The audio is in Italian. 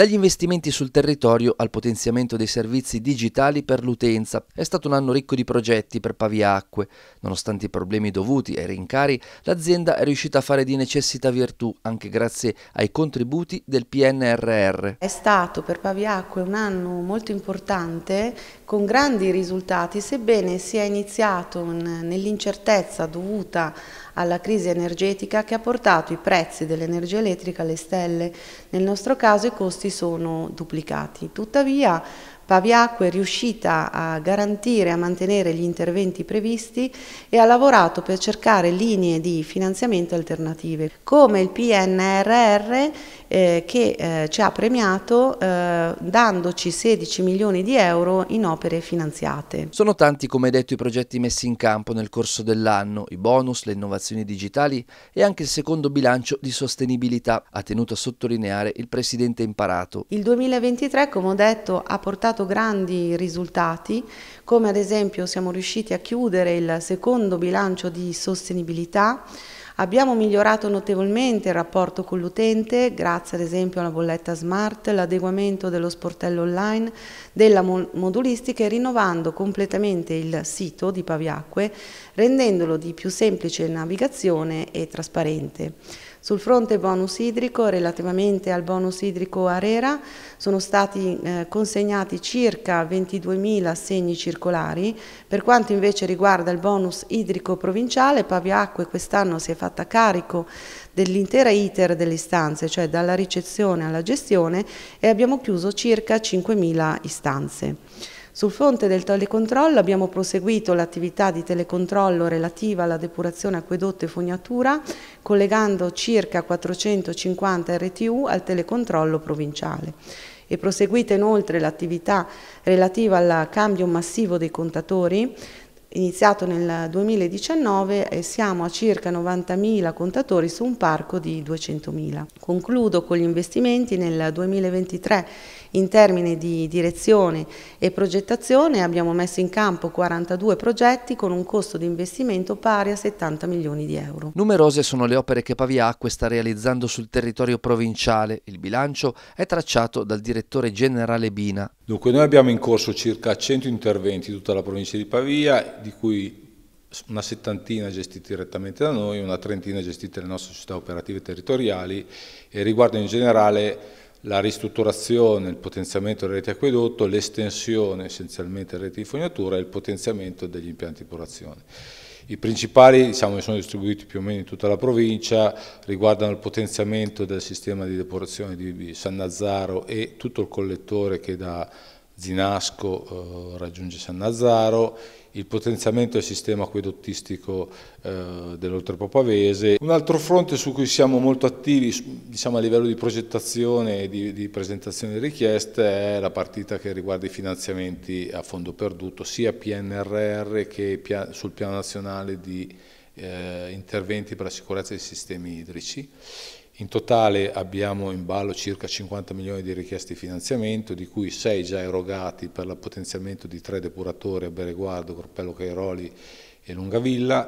Dagli investimenti sul territorio al potenziamento dei servizi digitali per l'utenza, è stato un anno ricco di progetti per Paviacque. Nonostante i problemi dovuti ai rincari, l'azienda è riuscita a fare di necessità virtù anche grazie ai contributi del PNRR. È stato per Paviacque un anno molto importante con grandi risultati, sebbene sia iniziato nell'incertezza dovuta alla crisi energetica che ha portato i prezzi dell'energia elettrica alle stelle. Nel nostro caso i costi sono duplicati. Tuttavia Paviaco è riuscita a garantire, e a mantenere gli interventi previsti e ha lavorato per cercare linee di finanziamento alternative, come il PNRR eh, che eh, ci ha premiato eh, dandoci 16 milioni di euro in opere finanziate. Sono tanti, come detto, i progetti messi in campo nel corso dell'anno, i bonus, le innovazioni digitali e anche il secondo bilancio di sostenibilità, ha tenuto a sottolineare il Presidente Imparato. Il 2023, come ho detto, ha portato portato grandi risultati, come ad esempio siamo riusciti a chiudere il secondo bilancio di sostenibilità, Abbiamo migliorato notevolmente il rapporto con l'utente grazie ad esempio alla bolletta smart, l'adeguamento dello sportello online, della modulistica e rinnovando completamente il sito di Paviacque rendendolo di più semplice navigazione e trasparente. Sul fronte bonus idrico, relativamente al bonus idrico Arera, sono stati eh, consegnati circa 22.000 assegni circolari. Per quanto invece riguarda il bonus idrico provinciale, Pavia Acque quest'anno si è fatta carico dell'intera iter delle istanze, cioè dalla ricezione alla gestione, e abbiamo chiuso circa 5.000 istanze. Sul fronte del telecontrollo abbiamo proseguito l'attività di telecontrollo relativa alla depurazione acquedotto e fognatura, collegando circa 450 RTU al telecontrollo provinciale. È proseguita inoltre l'attività relativa al cambio massivo dei contatori iniziato nel 2019 e siamo a circa 90.000 contatori su un parco di 200.000. Concludo con gli investimenti nel 2023 in termini di direzione e progettazione abbiamo messo in campo 42 progetti con un costo di investimento pari a 70 milioni di euro. Numerose sono le opere che Pavia Acque sta realizzando sul territorio provinciale. Il bilancio è tracciato dal direttore generale Bina. Dunque noi abbiamo in corso circa 100 interventi in tutta la provincia di Pavia, di cui una settantina gestiti direttamente da noi, una trentina gestite dalle nostre società operative territoriali e riguardano in generale la ristrutturazione, il potenziamento della rete acquedotto, l'estensione essenzialmente della rete di fognatura e il potenziamento degli impianti di porazione. I principali diciamo, sono distribuiti più o meno in tutta la provincia, riguardano il potenziamento del sistema di depurazione di San Nazaro e tutto il collettore che da Zinasco eh, raggiunge San Nazaro, il potenziamento del sistema acquedottistico eh, dell'Oltrepopavese. Un altro fronte su cui siamo molto attivi diciamo, a livello di progettazione e di, di, presentazione di richieste è la partita che riguarda i finanziamenti a fondo perduto sia PNRR che pia sul piano nazionale di eh, interventi per la sicurezza dei sistemi idrici in totale abbiamo in ballo circa 50 milioni di richieste di finanziamento, di cui 6 già erogati per l'appotenziamento di tre depuratori a Bereguardo, Corpello Cairoli e Lungavilla.